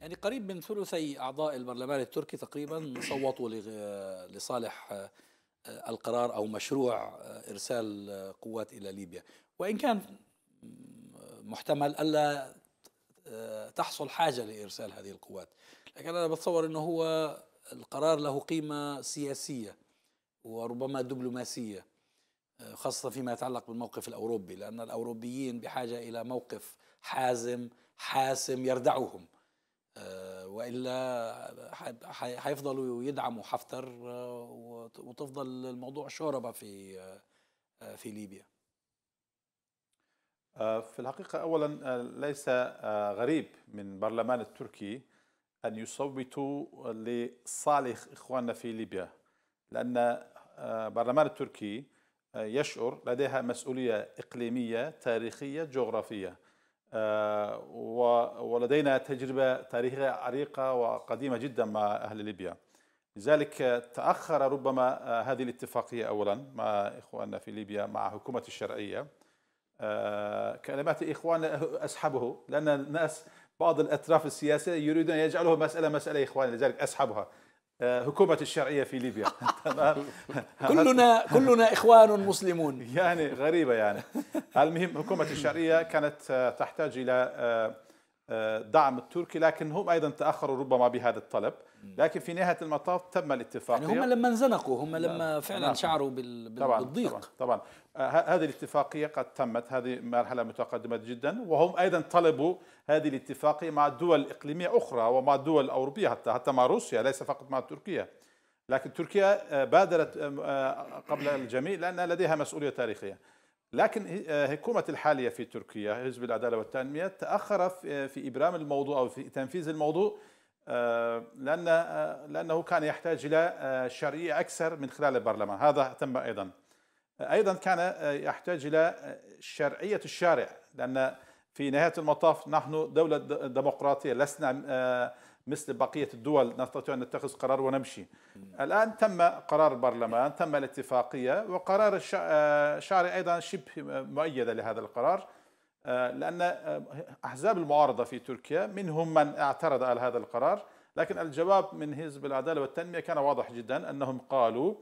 يعني قريب من ثلثي أعضاء البرلمان التركي تقريبا صوتوا لصالح آه، القرار أو مشروع آه، إرسال آه، قوات إلى ليبيا وإن كان محتمل ألا تحصل حاجة لإرسال هذه القوات لكن أنا بتصور أنه هو القرار له قيمة سياسية وربما دبلوماسية خاصة فيما يتعلق بالموقف الأوروبي لأن الأوروبيين بحاجة إلى موقف حازم حاسم يردعهم آه، والا هيفضلوا يدعموا حفتر آه، وتفضل الموضوع شوربه في آه، في ليبيا في الحقيقه اولا ليس غريب من برلمان التركي ان يصوتوا لصالح اخواننا في ليبيا لان برلمان التركي يشعر لديها مسؤوليه اقليميه تاريخيه جغرافيه ولدينا تجربة تاريخية عريقة وقديمة جدا مع أهل ليبيا لذلك تأخر ربما آه، هذه الاتفاقية أولا مع إخواننا في ليبيا مع حكومة الشرعية آه، كلمات إخواننا أسحبه لأن الناس بعض الأطراف السياسية يريدون أن يجعلوا مسألة مسألة إخواني لذلك أسحبها هكومة آه، الشرعية في ليبيا تمام كلنا كلنا إخوان مسلمون يعني غريبة يعني المهم هكومة الشرعية كانت آه، تحتاج إلى آه، دعم التركي لكن هم ايضا تاخروا ربما بهذا الطلب لكن في نهايه المطاف تم الاتفاقيه يعني هم لما انزنقوا هم لما نعم. فعلا نعم. شعروا بالضيق طبعا, طبعا. آه، هذه الاتفاقيه قد تمت هذه مرحله متقدمه جدا وهم ايضا طلبوا هذه الاتفاقيه مع دول اقليميه اخرى ومع دول اوروبيه حتى حتى مع روسيا ليس فقط مع تركيا لكن تركيا آه، بادرت آه، قبل الجميع لان لديها مسؤوليه تاريخيه لكن آه، حكومة الحالية في تركيا حزب العدالة والتنمية تأخر في آه، إبرام الموضوع أو في تنفيذ الموضوع آه، لأن لأنه كان يحتاج إلى شرعية أكثر من خلال البرلمان هذا تم أيضا أيضا كان يحتاج إلى شرعية الشارع لأن في نهاية المطاف نحن دولة ديمقراطية لسنا مثل بقية الدول نستطيع أن نتخذ قرار ونمشي الآن تم قرار البرلمان تم الاتفاقية وقرار آه، شعري أيضا شبه مؤيدة لهذا القرار آه، لأن آه، أحزاب المعارضة في تركيا منهم من اعترض على هذا القرار لكن الجواب من حزب العدالة والتنمية كان واضح جدا أنهم قالوا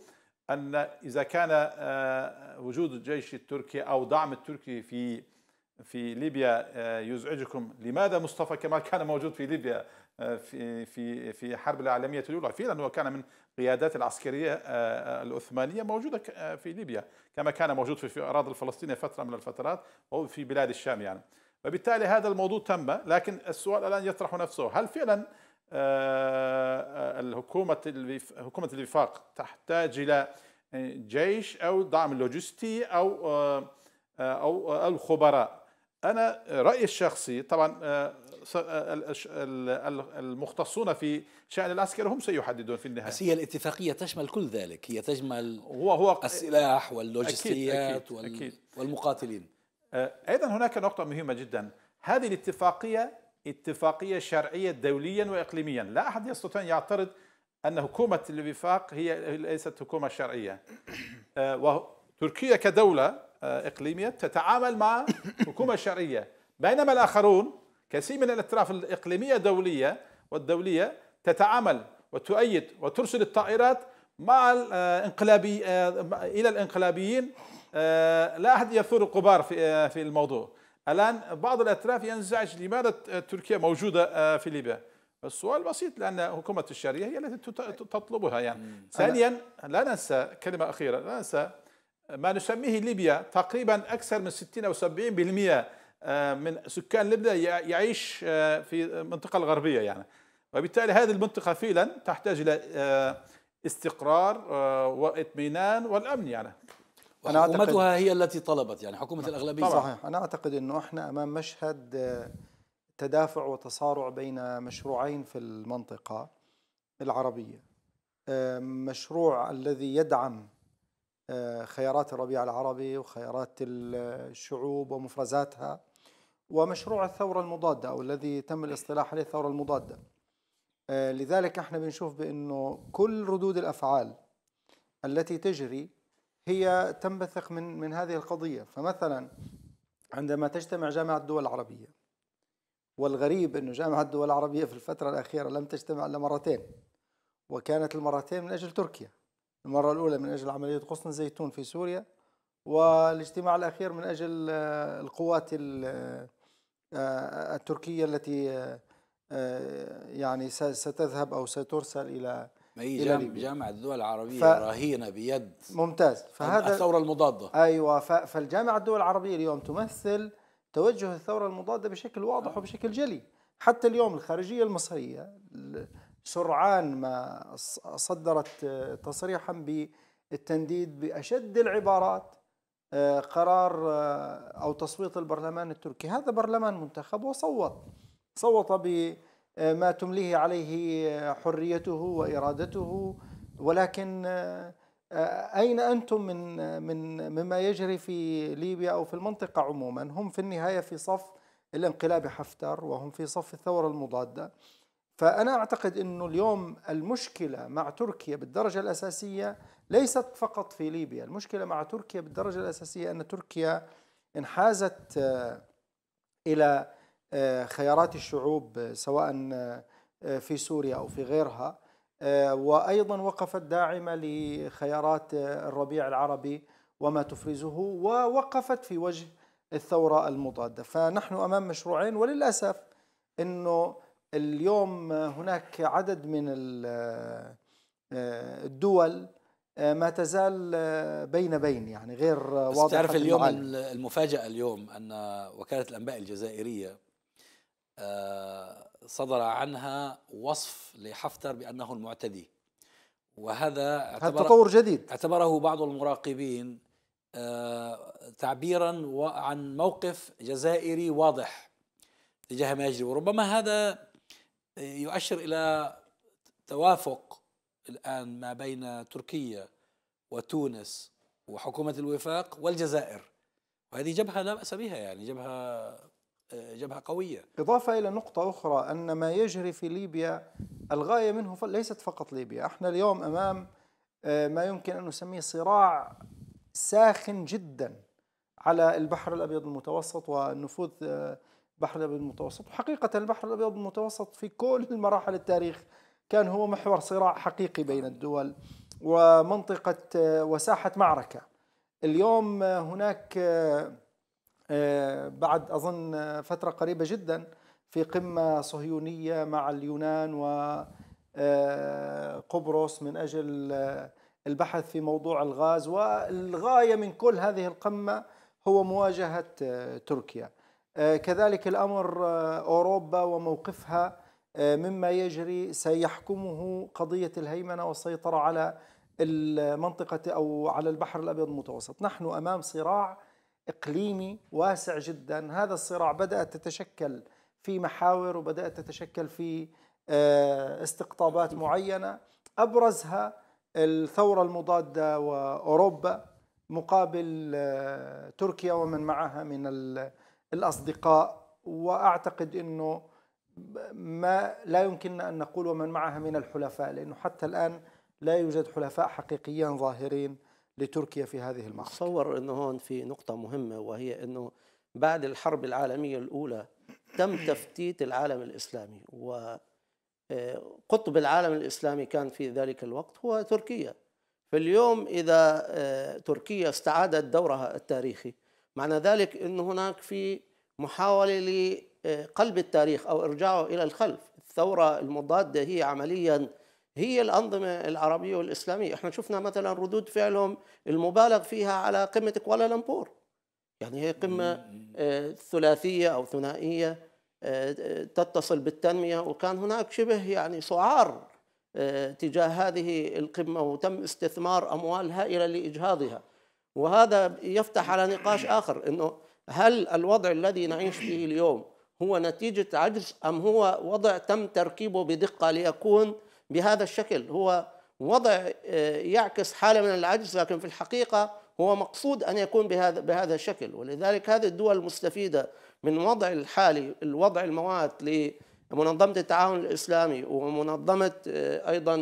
أن إذا كان وجود الجيش التركي أو دعم التركي في في ليبيا يزعجكم لماذا مصطفى كمال كان موجود في ليبيا في في في الحرب العالميه الاولى في لانه كان من قيادات العسكريه آه، آه، العثمانيه موجوده آه، في ليبيا كما كان موجود في الاراضي الفلسطينيه فتره من الفترات او في بلاد الشام يعني فبالتالي هذا الموضوع تم لكن السؤال الان يطرح نفسه هل فعلا الحكومه حكومه الوفاق تحتاج الى جيش او دعم لوجستي او او الخبراء انا رايي الشخصي طبعا آه، المختصون في شأن العسكر هم سيحددون في النهاية بس هي الاتفاقية تشمل كل ذلك هي تشمل هو هو السلاح واللوجستيات أكيد أكيد أكيد والمقاتلين آه، أيضا هناك نقطة مهمة جدا هذه الاتفاقية اتفاقية شرعية دوليا وإقليميا لا أحد يستطيع أن يعترض أن حكومة الوفاق هي ليست حكومة شرعية آه، وتركيا كدولة إقليمية تتعامل مع حكومة شرعية بينما الآخرون كثير من الأطراف الإقليمية الدولية والدولية تتعامل وتؤيد وترسل الطائرات مع الانقلابي آه، آه، إلى الانقلابيين آه، لا أحد يثور القبار في في الموضوع الآن بعض الأطراف ينزعج لماذا تركيا موجودة في ليبيا السؤال بسيط لأن حكومة الشريعة هي التي تطلبها يعني ثانيا لا ننسى كلمة أخيرة لا ننسى ما نسميه ليبيا تقريبا أكثر من 60 أو 70% آه، من سكان لبنان يعيش آه، في المنطقة الغربية يعني وبالتالي هذه المنطقة فعلا تحتاج إلى آه، استقرار واطمئنان والأمن يعني أنا حكومتها هي التي طلبت يعني حكومة نعم، الأغلبية طبعا. صحيح أنا أعتقد أنه إحنا أمام مشهد تدافع وتصارع بين مشروعين في المنطقة العربية مشروع الذي يدعم خيارات الربيع العربي وخيارات الشعوب ومفرزاتها ومشروع الثورة المضادة أو الذي تم الاصطلاح عليه الثورة المضادة آه، لذلك احنا بنشوف بأنه كل ردود الأفعال التي تجري هي تنبثق من من هذه القضية فمثلا عندما تجتمع جامعة الدول العربية والغريب أنه جامعة الدول العربية في الفترة الأخيرة لم تجتمع إلا مرتين وكانت المرتين من أجل تركيا المرة الأولى من أجل عملية غصن زيتون في سوريا والاجتماع الأخير من أجل آه، القوات آه، آه، التركية التي آه، آه، يعني ستذهب أو سترسل إلى ما هي إلى جامعة الدول العربية ف... رهينة بيد ممتاز فهذا الثورة المضادة أيوة ف... فالجامعة الدول العربية اليوم تمثل توجه الثورة المضادة بشكل واضح آه. وبشكل جلي حتى اليوم الخارجية المصرية سرعان ما صدرت تصريحا بالتنديد بأشد العبارات آه، قرار آه، أو تصويت البرلمان التركي هذا برلمان منتخب وصوت صوت بما آه، تمليه عليه حريته وإرادته ولكن أين أنتم من من مما يجري في ليبيا أو في المنطقة عموما هم في النهاية في صف الانقلاب حفتر وهم في صف الثورة المضادة فأنا أعتقد أنه اليوم المشكلة مع تركيا بالدرجة الأساسية ليست فقط في ليبيا المشكلة مع تركيا بالدرجة الأساسية أن تركيا انحازت آه، إلى آه، خيارات الشعوب آه، سواء في سوريا أو في غيرها وأيضا وقفت داعمة لخيارات الربيع العربي وما تفرزه ووقفت في وجه الثورة المضادة فنحن أمام مشروعين وللأسف أنه اليوم هناك عدد من الدول آه، ما تزال آه، بين بين يعني غير واضحه بس تعرف اليوم المفاجاه اليوم ان وكاله الانباء الجزائريه آه، صدر عنها وصف لحفتر بانه المعتدي وهذا اعتبر تطور جديد اعتبره بعض المراقبين تعبيرا عن موقف جزائري واضح تجاه ما يجري وربما هذا يؤشر الى توافق الآن ما بين تركيا وتونس وحكومة الوفاق والجزائر وهذه جبهة لا بأس بها يعني جبهة جبهة قوية إضافة إلى نقطة أخرى أن ما يجري في ليبيا الغاية منه ليست فقط ليبيا احنا اليوم أمام آه، ما يمكن أن نسميه صراع ساخن جدا على البحر الأبيض المتوسط ونفوذ البحر آه، الأبيض المتوسط وحقيقة البحر الأبيض المتوسط في كل مراحل التاريخ كان هو محور صراع حقيقي بين الدول ومنطقة آه، وساحة معركة اليوم آه، هناك آه، بعد أظن فترة قريبة جدا في قمة صهيونية مع اليونان وقبرص من أجل البحث في موضوع الغاز والغاية من كل هذه القمة هو مواجهة تركيا كذلك الأمر أوروبا وموقفها آه، مما يجري سيحكمه قضية الهيمنة والسيطرة على المنطقة أو على البحر الأبيض المتوسط نحن أمام صراع إقليمي واسع جدا هذا الصراع بدأت تتشكل في محاور وبدأت تتشكل في آه، استقطابات معينة أبرزها الثورة المضادة وأوروبا مقابل آه، تركيا ومن معها من الأصدقاء وأعتقد أنه ما لا يمكننا أن نقول ومن معها من الحلفاء لأنه حتى الآن لا يوجد حلفاء حقيقيين ظاهرين لتركيا في هذه المعركة تصور أنه هون في نقطة مهمة وهي أنه بعد الحرب العالمية الأولى تم تفتيت العالم الإسلامي وقطب آه، العالم الإسلامي كان في ذلك الوقت هو تركيا فاليوم إذا آه، تركيا استعادت دورها التاريخي معنى ذلك أن هناك في محاولة قلب التاريخ أو إرجاعه إلى الخلف الثورة المضادة هي عملياً هي الأنظمة العربية والإسلامية إحنا شفنا مثلا ردود فعلهم المبالغ فيها على قمة كوالالمبور يعني هي قمة آه، ثلاثية أو ثنائية آه، تتصل بالتنمية وكان هناك شبه يعني سعار آه، تجاه هذه القمة وتم استثمار أموال هائلة لإجهاضها وهذا يفتح على نقاش آخر أنه هل الوضع الذي نعيش فيه اليوم هو نتيجة عجز أم هو وضع تم تركيبه بدقة ليكون بهذا الشكل هو وضع آه، يعكس حالة من العجز لكن في الحقيقة هو مقصود أن يكون بهذا بهذا الشكل ولذلك هذه الدول المستفيدة من وضع الحالي الوضع المواد لمنظمة التعاون الإسلامي ومنظمة آه، أيضا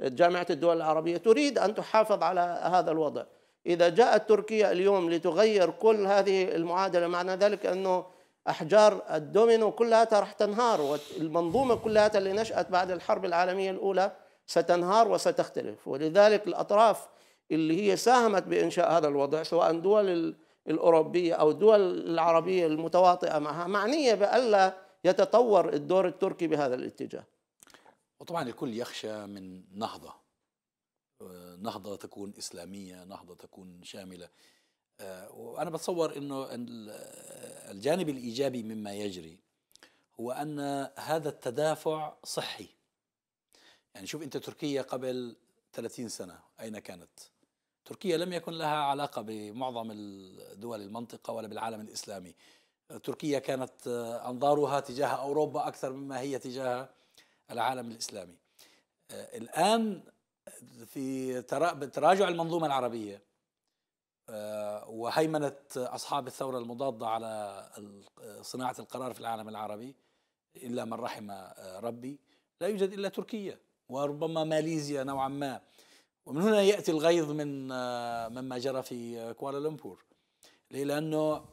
جامعة الدول العربية تريد أن تحافظ على هذا الوضع إذا جاءت تركيا اليوم لتغير كل هذه المعادلة معنى ذلك أنه احجار الدومينو كلها راح تنهار والمنظومه كلها اللي نشات بعد الحرب العالميه الاولى ستنهار وستختلف ولذلك الاطراف اللي هي ساهمت بانشاء هذا الوضع سواء دول الاوروبيه او الدول العربيه المتواطئه معها معنيه بالا يتطور الدور التركي بهذا الاتجاه. وطبعا الكل يخشى من نهضه آه، نهضه تكون اسلاميه، نهضه تكون شامله. آه، وأنا بتصور أنه الجانب الإيجابي مما يجري هو أن هذا التدافع صحي يعني شوف أنت تركيا قبل 30 سنة أين كانت؟ تركيا لم يكن لها علاقة بمعظم دول المنطقة ولا بالعالم الإسلامي تركيا كانت آه، أنظارها تجاه أوروبا أكثر مما هي تجاه العالم الإسلامي آه، الآن في تراجع المنظومة العربية آه، وهيمنة أصحاب الثورة المضادة على آه، صناعة القرار في العالم العربي إلا من رحم آه، ربي لا يوجد إلا تركيا وربما ماليزيا نوعا ما ومن هنا يأتي الغيظ من مما جرى في كوالالمبور لأنه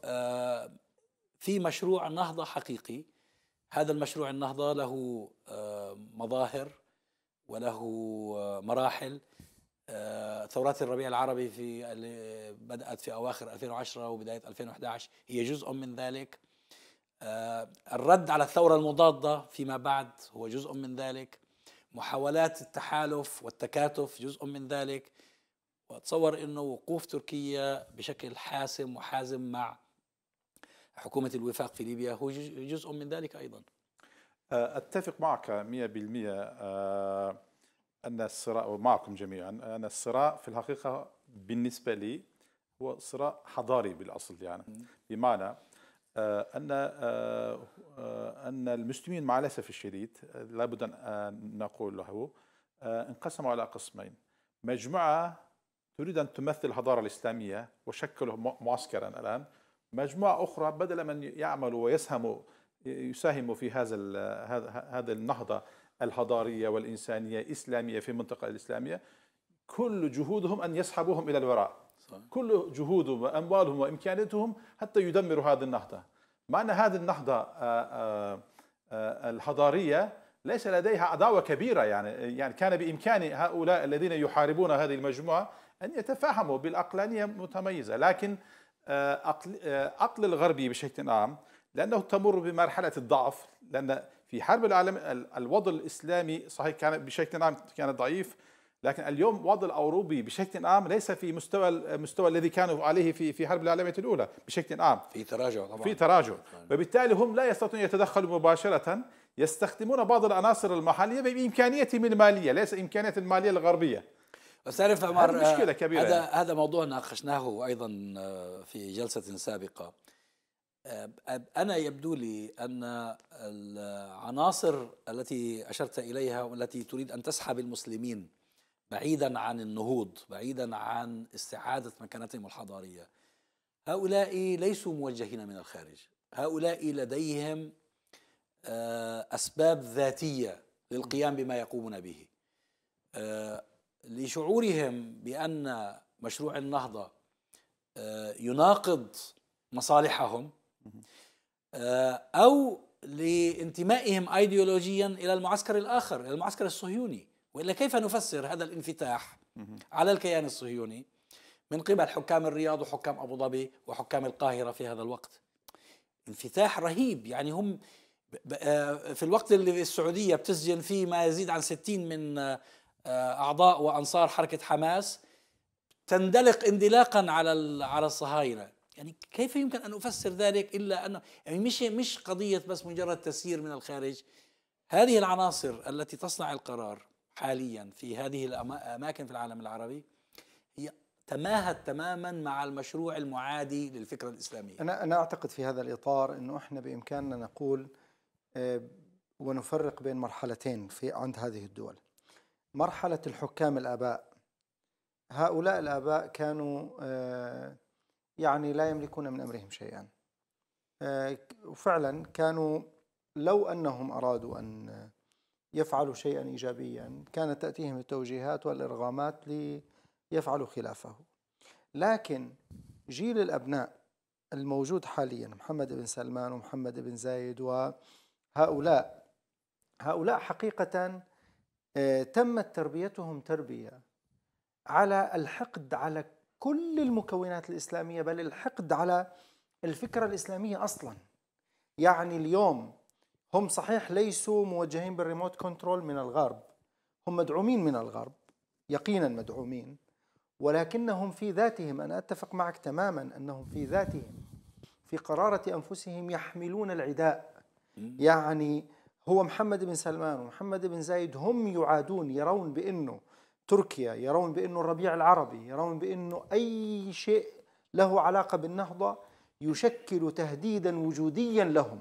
في مشروع نهضة حقيقي هذا المشروع النهضة له مظاهر وله مراحل آه، ثورات الربيع العربي في اللي بدأت في أواخر 2010 وبداية 2011 هي جزء من ذلك آه، الرد على الثورة المضادة فيما بعد هو جزء من ذلك محاولات التحالف والتكاتف جزء من ذلك وأتصور أنه وقوف تركيا بشكل حاسم وحازم مع حكومة الوفاق في ليبيا هو جزء من ذلك أيضا آه، أتفق معك 100% ان الصراع ومعكم جميعا ان الصراع في الحقيقه بالنسبه لي هو صراع حضاري بالاصل يعني بمعنى آه، ان آه، آه، ان المسلمين مع الاسف الشديد لابد ان نقول له انقسموا على قسمين مجموعه تريد ان تمثل الحضاره الاسلاميه وشكلوا معسكرا الان مجموعه اخرى بدل من يعملوا ويسهموا يساهموا في هذا هذا النهضه الحضارية والإنسانية إسلامية في المنطقة الإسلامية كل جهودهم أن يسحبوهم إلى الوراء صحيح. كل جهودهم وأموالهم وإمكاناتهم حتى يدمروا هذه النهضة معنى هذه النهضة آه، آه، آه، الحضارية ليس لديها عداوة كبيرة يعني يعني كان بإمكان هؤلاء الذين يحاربون هذه المجموعة أن يتفاهموا بالعقلانية متميزة لكن عقل الغربي بشكل عام لأنه تمر بمرحلة الضعف لأن في حرب العالم الوضع الإسلامي صحيح كان بشكل عام كان ضعيف لكن اليوم وضع الأوروبي بشكل عام ليس في مستوى المستوى الذي كانوا عليه في في حرب العالمية الأولى بشكل عام في تراجع طبعا في تراجع نعم. وبالتالي هم لا يستطيعون يتدخلوا مباشرة يستخدمون بعض العناصر المحلية بامكانيتهم المالية ليس امكانيه المالية الغربية بس تعرف عمر مشكلة كبيرة هذا يعني. هذا موضوع ناقشناه ايضا آه، في جلسة سابقة أنا يبدو لي أن العناصر التي أشرت إليها والتي تريد أن تسحب المسلمين بعيدا عن النهوض بعيدا عن استعادة مكانتهم الحضارية هؤلاء ليسوا موجهين من الخارج هؤلاء لديهم آه، أسباب ذاتية للقيام بما يقومون به آه، لشعورهم بأن مشروع النهضة آه، يناقض مصالحهم آه، أو لانتمائهم أيديولوجيا إلى المعسكر الآخر إلى المعسكر الصهيوني وإلا كيف نفسر هذا الانفتاح على الكيان الصهيوني من قبل حكام الرياض وحكام أبو ظبي وحكام القاهرة في هذا الوقت انفتاح رهيب يعني هم آه، في الوقت اللي السعودية بتسجن فيه ما يزيد عن 60 من آه، أعضاء وأنصار حركة حماس تندلق اندلاقا على على الصهاينة يعني كيف يمكن ان افسر ذلك الا انه يعني مش مش قضيه بس مجرد تسيير من الخارج هذه العناصر التي تصنع القرار حاليا في هذه الاماكن في العالم العربي هي تماهت تماما مع المشروع المعادي للفكره الاسلاميه. انا انا اعتقد في هذا الاطار انه احنا بامكاننا نقول آه، ونفرق بين مرحلتين في عند هذه الدول. مرحله الحكام الاباء هؤلاء الاباء كانوا آه، يعني لا يملكون من أمرهم شيئا آه، وفعلا كانوا لو أنهم أرادوا أن يفعلوا شيئا إيجابيا كانت تأتيهم التوجيهات والإرغامات ليفعلوا خلافه لكن جيل الأبناء الموجود حاليا محمد بن سلمان ومحمد بن زايد وهؤلاء هؤلاء حقيقة آه، تمت تربيتهم تربية على الحقد على كل المكونات الإسلامية بل الحقد على الفكرة الإسلامية أصلا يعني اليوم هم صحيح ليسوا موجهين بالريموت كنترول من الغرب هم مدعومين من الغرب يقينا مدعومين ولكنهم في ذاتهم أنا أتفق معك تماما أنهم في ذاتهم في قرارة أنفسهم يحملون العداء يعني هو محمد بن سلمان ومحمد بن زايد هم يعادون يرون بأنه تركيا يرون بأنه الربيع العربي يرون بأنه أي شيء له علاقة بالنهضة يشكل تهديدا وجوديا لهم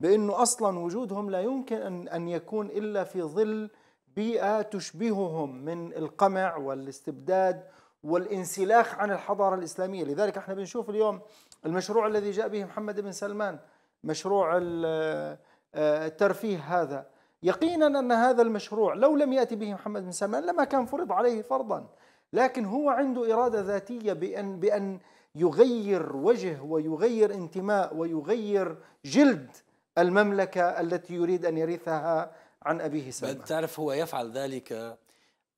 بأنه أصلا وجودهم لا يمكن أن يكون إلا في ظل بيئة تشبههم من القمع والاستبداد والانسلاخ عن الحضارة الإسلامية لذلك احنا بنشوف اليوم المشروع الذي جاء به محمد بن سلمان مشروع آه، الترفيه هذا يقينا أن هذا المشروع لو لم يأتي به محمد بن سلمان لما كان فرض عليه فرضا لكن هو عنده إرادة ذاتية بأن, بأن يغير وجه ويغير انتماء ويغير جلد المملكة التي يريد أن يرثها عن أبيه سلمان تعرف هو يفعل ذلك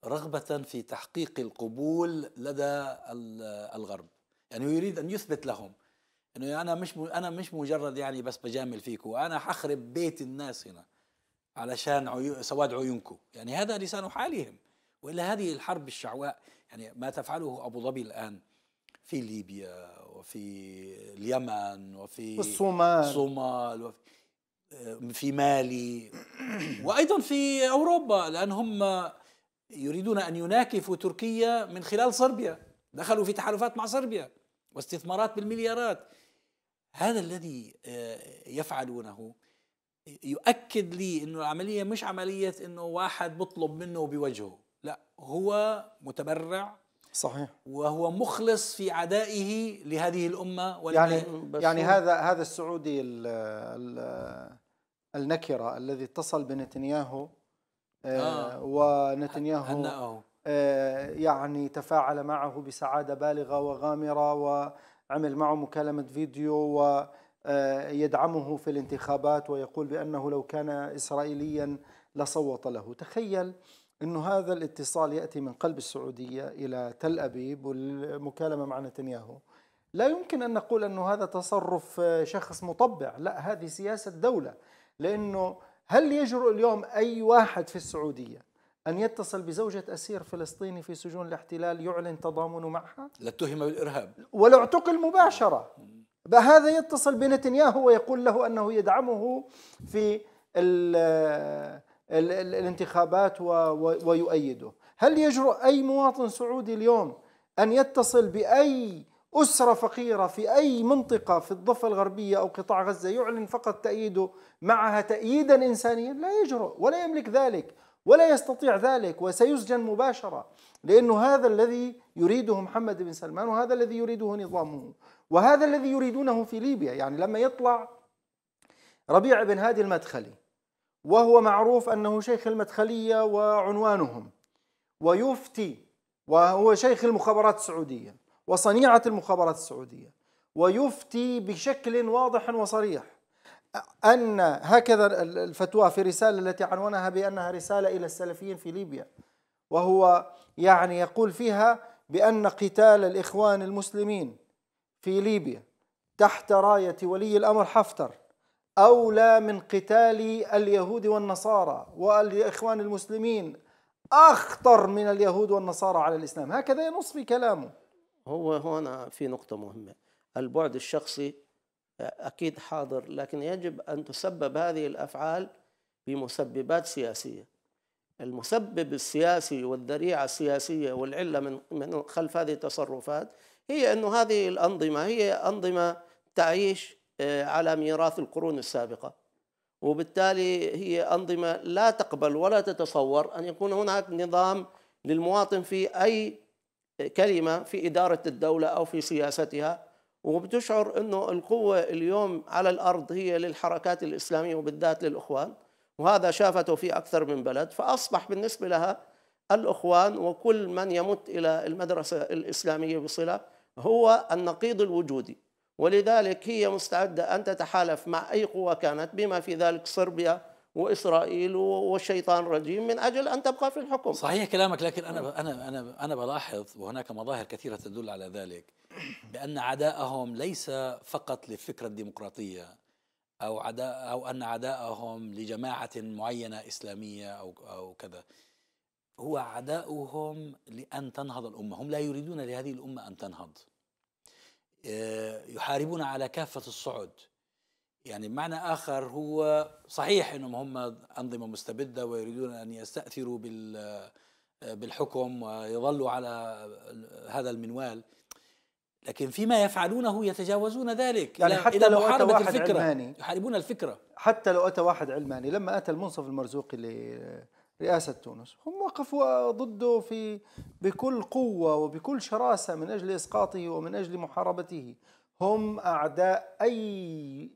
رغبة في تحقيق القبول لدى الغرب يعني يريد أن يثبت لهم انه يعني انا مش انا مش مجرد يعني بس بجامل فيكم انا حخرب بيت الناس هنا علشان عيو سواد عيونكم يعني هذا لسان حالهم والا هذه الحرب الشعواء يعني ما تفعله ابو ظبي الان في ليبيا وفي اليمن وفي الصومال الصومال وفي في مالي وايضا في اوروبا لان هم يريدون ان يناكفوا تركيا من خلال صربيا دخلوا في تحالفات مع صربيا واستثمارات بالمليارات هذا الذي آه، يفعلونه يؤكد لي انه العمليه مش عمليه انه واحد بطلب منه وبوجهه لا هو متبرع صحيح وهو مخلص في عدائه لهذه الامه يعني يعني هذا هذا السعودي الـ الـ النكره الذي اتصل بنتنياهو آه, آه. ونتنياهو آه يعني تفاعل معه بسعاده بالغه وغامره وعمل معه مكالمه فيديو و آه، يدعمه في الانتخابات ويقول بأنه لو كان إسرائيليا لصوت له تخيل أن هذا الاتصال يأتي من قلب السعودية إلى تل أبيب والمكالمة مع نتنياهو لا يمكن أن نقول أن هذا تصرف آه، شخص مطبع لا هذه سياسة دولة لأنه هل يجرؤ اليوم أي واحد في السعودية أن يتصل بزوجة أسير فلسطيني في سجون الاحتلال يعلن تضامنه معها؟ لاتهم بالإرهاب ولا اعتقل مباشرة هذا يتصل بنتنياهو ويقول له انه يدعمه في ال آه، ال الـ الانتخابات ويؤيده هل يجرؤ اي مواطن سعودي اليوم ان يتصل باي اسره فقيره في اي منطقه في الضفه الغربيه او قطاع غزه يعلن فقط تاييده معها تاييدا انسانيا لا يجرؤ ولا يملك ذلك ولا يستطيع ذلك وسيسجن مباشره لأنه هذا الذي يريده محمد بن سلمان وهذا الذي يريده نظامه وهذا الذي يريدونه في ليبيا يعني لما يطلع ربيع بن هادي المدخلي وهو معروف أنه شيخ المدخلية وعنوانهم ويفتي وهو شيخ المخابرات السعودية وصنيعة المخابرات السعودية ويفتي بشكل واضح وصريح أن هكذا الفتوى في رسالة التي عنونها بأنها رسالة إلى السلفيين في ليبيا وهو يعني يقول فيها بأن قتال الإخوان المسلمين في ليبيا تحت راية ولي الأمر حفتر أولى من قتال اليهود والنصارى والإخوان المسلمين أخطر من اليهود والنصارى على الإسلام هكذا ينص في كلامه هو هنا في نقطة مهمة البعد الشخصي أكيد حاضر لكن يجب أن تسبب هذه الأفعال بمسببات سياسية المسبب السياسي والذريعة السياسية والعلة من من خلف هذه التصرفات هي أنه هذه الأنظمة هي أنظمة تعيش آه، على ميراث القرون السابقة وبالتالي هي أنظمة لا تقبل ولا تتصور أن يكون هناك نظام للمواطن في أي كلمة في إدارة الدولة أو في سياستها وبتشعر أنه القوة اليوم على الأرض هي للحركات الإسلامية وبالذات للإخوان وهذا شافته في أكثر من بلد فأصبح بالنسبة لها الأخوان وكل من يمت إلى المدرسة الإسلامية بصلة هو النقيض الوجودي ولذلك هي مستعدة أن تتحالف مع أي قوة كانت بما في ذلك صربيا وإسرائيل والشيطان الرجيم من أجل أن تبقى في الحكم صحيح كلامك لكن أنا أنا أنا أنا بلاحظ وهناك مظاهر كثيرة تدل على ذلك بأن عداءهم ليس فقط للفكرة الديمقراطية أو, عداء أو أن عداءهم لجماعة معينة إسلامية أو, أو كذا هو عداؤهم لأن تنهض الأمة هم لا يريدون لهذه الأمة أن تنهض آه، يحاربون على كافة الصعد يعني بمعنى آخر هو صحيح أنهم هم أنظمة مستبدة ويريدون أن يستأثروا بال بالحكم ويظلوا على هذا المنوال لكن فيما يفعلونه يتجاوزون ذلك يعني حتى لو أتى واحد الفكرة علماني يحاربون الفكرة حتى لو أتى واحد علماني لما أتى المنصف المرزوقي لرئاسة تونس هم وقفوا ضده في بكل قوة وبكل شراسة من أجل إسقاطه ومن أجل محاربته هم أعداء أي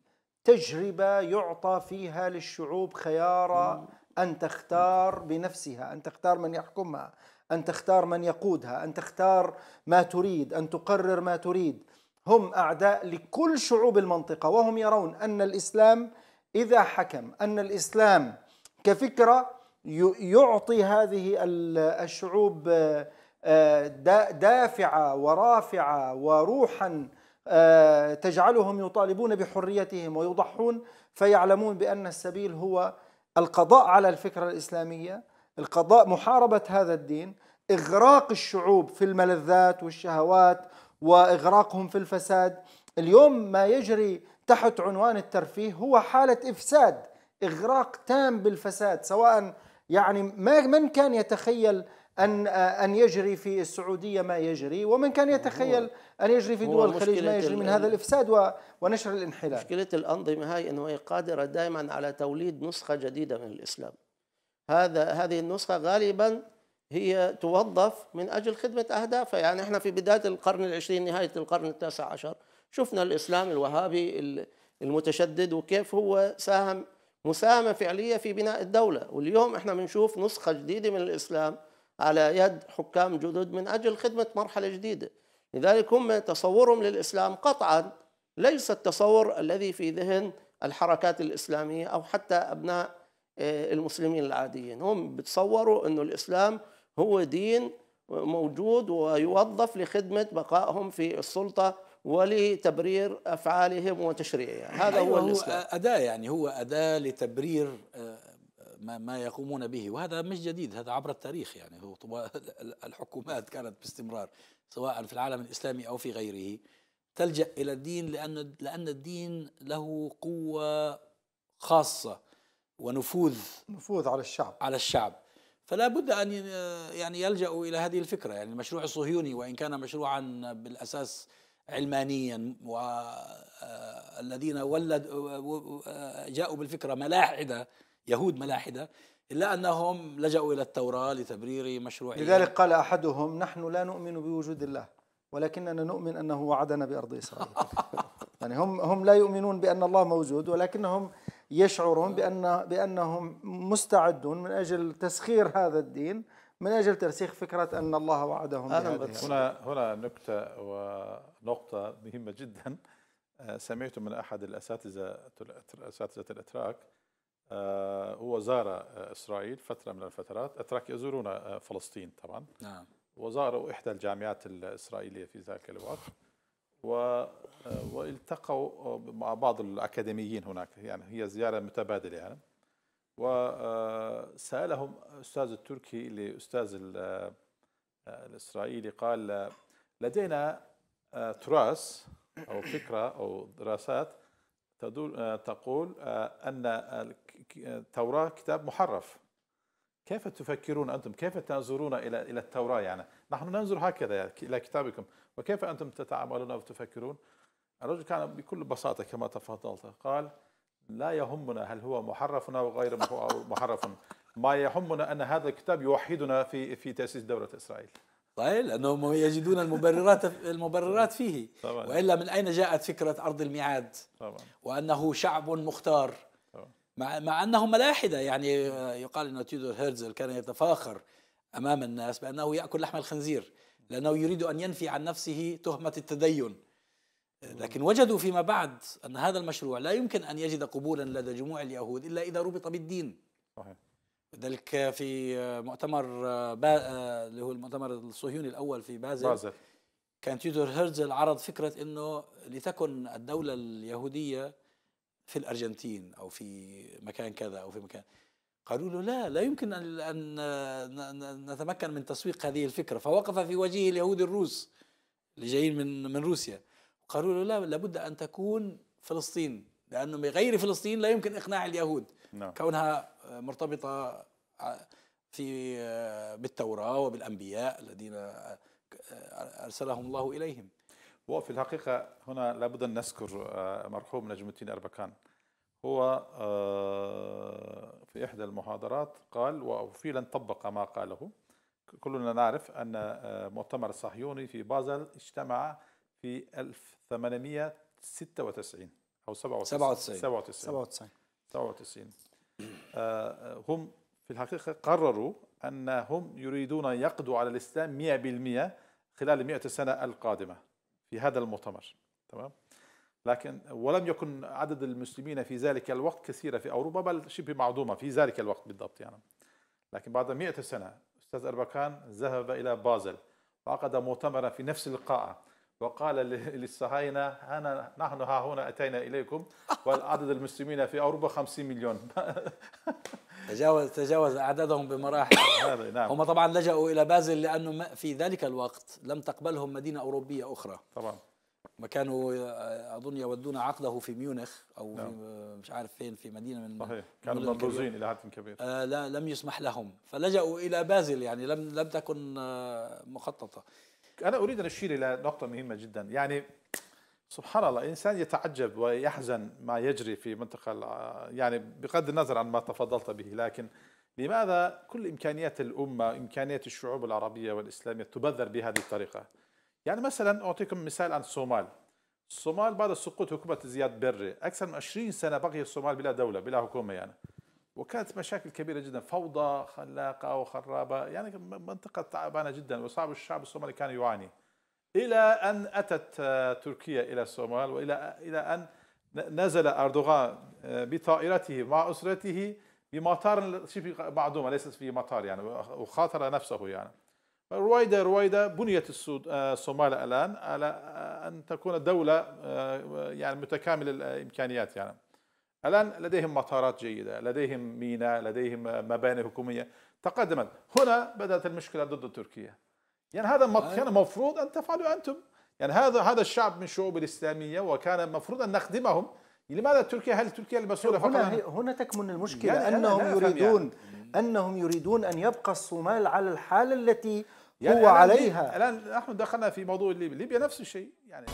تجربة يعطى فيها للشعوب خيار أن تختار بنفسها أن تختار من يحكمها أن تختار من يقودها أن تختار ما تريد أن تقرر ما تريد هم أعداء لكل شعوب المنطقة وهم يرون أن الإسلام إذا حكم أن الإسلام كفكرة يعطي هذه الشعوب آه، دافعة ورافعة وروحا آه، تجعلهم يطالبون بحريتهم ويضحون فيعلمون بأن السبيل هو القضاء على الفكرة الإسلامية القضاء محاربة هذا الدين إغراق الشعوب في الملذات والشهوات وإغراقهم في الفساد اليوم ما يجري تحت عنوان الترفيه هو حالة إفساد إغراق تام بالفساد سواء يعني ما من كان يتخيل أن أن يجري في السعودية ما يجري ومن كان يتخيل أن يجري في دول الخليج ما يجري من هذا الإفساد ونشر الانحلال مشكلة الأنظمة هاي أنه هي قادرة دائما على توليد نسخة جديدة من الإسلام هذا هذه النسخة غالبا هي توظف من أجل خدمة أهدافها يعني إحنا في بداية القرن العشرين نهاية القرن التاسع عشر شفنا الإسلام الوهابي المتشدد وكيف هو ساهم مساهمة فعلية في بناء الدولة واليوم إحنا بنشوف نسخة جديدة من الإسلام على يد حكام جدد من أجل خدمة مرحلة جديدة لذلك هم تصورهم للإسلام قطعا ليس التصور الذي في ذهن الحركات الإسلامية أو حتى أبناء آه، المسلمين العاديين هم بتصوروا أنه الإسلام هو دين موجود ويوظف لخدمة بقائهم في السلطة ولتبرير أفعالهم وتشريعها هذا أيوة هو الإسلام هو أداة يعني هو أداة لتبرير آه، ما, ما يقومون به وهذا مش جديد هذا عبر التاريخ يعني هو الحكومات كانت باستمرار سواء في العالم الإسلامي أو في غيره تلجأ إلى الدين لأن, لأن الدين له قوة خاصة ونفوذ نفوذ على الشعب على الشعب فلا بد ان يعني يلجاوا الى هذه الفكره يعني المشروع الصهيوني وان كان مشروعا بالاساس علمانيا والذين آه، ولد آه، جاءوا بالفكره ملاحده يهود ملاحده الا انهم لجاوا الى التوراه لتبرير مشروع لذلك قال احدهم نحن لا نؤمن بوجود الله ولكننا نؤمن انه وعدنا بارض اسرائيل يعني هم هم لا يؤمنون بان الله موجود ولكنهم يشعرون آه. بأن بأنهم مستعدون من أجل تسخير هذا الدين من أجل ترسيخ فكرة أن الله وعدهم بهذه هنا هنا نكتة ونقطة مهمة جدا آه، سمعت من أحد الأساتذة أساتذة الأتراك آه، هو زار إسرائيل فترة من الفترات أتراك يزورون فلسطين طبعا نعم وزاروا إحدى الجامعات الإسرائيلية في ذلك الوقت و آه، والتقوا آه، مع بعض الأكاديميين هناك يعني هي زيارة متبادلة يعني وسألهم آه، أستاذ التركي لأستاذ الإسرائيلي قال لدينا تراث أو فكرة أو دراسات تدور تقول أن التوراة كتاب محرف كيف تفكرون أنتم كيف تنظرون إلى إلى التوراة يعني نحن ننظر هكذا يعني، إلى كتابكم وكيف أنتم تتعاملون أو تفكرون الرجل كان بكل بساطة كما تفضلت قال لا يهمنا هل هو محرف أو غير محرف ما يهمنا أن هذا الكتاب يوحدنا في في تأسيس دولة إسرائيل صحيح لأنهم يجدون المبررات المبررات فيه وإلا من أين جاءت فكرة أرض الميعاد طبعا. وأنه شعب مختار طبعا. مع مع أنه ملاحدة يعني يقال أن تيودور هيرزل كان يتفاخر أمام الناس بأنه يأكل لحم الخنزير لأنه يريد أن ينفي عن نفسه تهمة التدين لكن وجدوا فيما بعد أن هذا المشروع لا يمكن أن يجد قبولا لدى جموع اليهود إلا إذا ربط بالدين صحيح ذلك في مؤتمر با... اللي هو المؤتمر الصهيوني الأول في بازل, بازل. كان تيودور هيرزل عرض فكرة أنه لتكن الدولة اليهودية في الأرجنتين أو في مكان كذا أو في مكان قالوا له لا لا يمكن أن نتمكن من تسويق هذه الفكرة فوقف في وجهه اليهود الروس اللي جايين من من روسيا قالوا له لا لابد أن تكون فلسطين لأنه بغير فلسطين لا يمكن إقناع اليهود لا. نعم. كونها مرتبطة في بالتوراة وبالأنبياء الذين أرسلهم الله إليهم وفي الحقيقة هنا لابد أن نذكر آه، مرحوم نجم الدين أربكان هو آه، في إحدى المحاضرات قال وفعلا طبق ما قاله كلنا نعرف أن آه، مؤتمر الصهيوني في بازل اجتمع في 1896 أو 97 97 97 97 هم في الحقيقة قرروا أنهم يريدون يقضوا على الإسلام 100% خلال 100 سنة القادمة في هذا المؤتمر تمام لكن ولم يكن عدد المسلمين في ذلك الوقت كثيرة في أوروبا بل شبه معدومة في ذلك الوقت بالضبط يعني لكن بعد مئة سنة أستاذ أربكان ذهب إلى بازل وعقد مؤتمرا في نفس القاعة وقال للصهاينة أنا نحن ها هنا أتينا إليكم والعدد المسلمين في أوروبا 50 مليون تجاوز تجاوز أعدادهم بمراحل نعم. هم طبعا لجأوا إلى بازل لأنه في ذلك الوقت لم تقبلهم مدينة أوروبية أخرى طبعا ما كانوا اظن يودون عقده في ميونخ او نعم. في مش عارف فين في مدينه من صحيح كانوا مربوزين الى حد كبير آه لا لم يسمح لهم فلجأوا الى بازل يعني لم لم تكن آه مخططه انا اريد ان اشير الى نقطه مهمه جدا يعني سبحان الله الانسان يتعجب ويحزن ما يجري في منطقه يعني بغض النظر عن ما تفضلت به لكن لماذا كل امكانيات الامه امكانيات الشعوب العربيه والاسلاميه تبذر بهذه الطريقه يعني مثلا أعطيكم مثال عن الصومال الصومال بعد سقوط حكومة زياد بري أكثر من 20 سنة بقي الصومال بلا دولة بلا حكومة يعني وكانت مشاكل كبيرة جدا فوضى خلاقة وخرابة يعني منطقة تعبانة جدا وصعب الشعب الصومالي كان يعاني إلى أن أتت آه، تركيا إلى الصومال وإلى إلى أن نزل أردوغان آه، بطائرته مع أسرته بمطار شبه معدومه ليست في مطار يعني وخاطر نفسه يعني رويدا رويدا بنيت الصومال آه، الآن على آه، أن تكون دولة آه، يعني متكامل الإمكانيات يعني الآن لديهم مطارات جيدة لديهم ميناء لديهم مباني حكومية تقدمت هنا بدأت المشكلة ضد تركيا يعني هذا كان مفروض أن تفعلوا أنتم يعني هذا هذا الشعب من شعوب الإسلامية وكان مفروض أن نخدمهم لماذا تركيا هل تركيا المسؤولة فقط هنا, هنا تكمن المشكلة يعني أنهم يريدون يعني. أنهم يريدون أن يبقى الصومال على الحالة التي يعني هو عليها الان نحن دخلنا في موضوع ليبيا ليبيا نفس الشيء يعني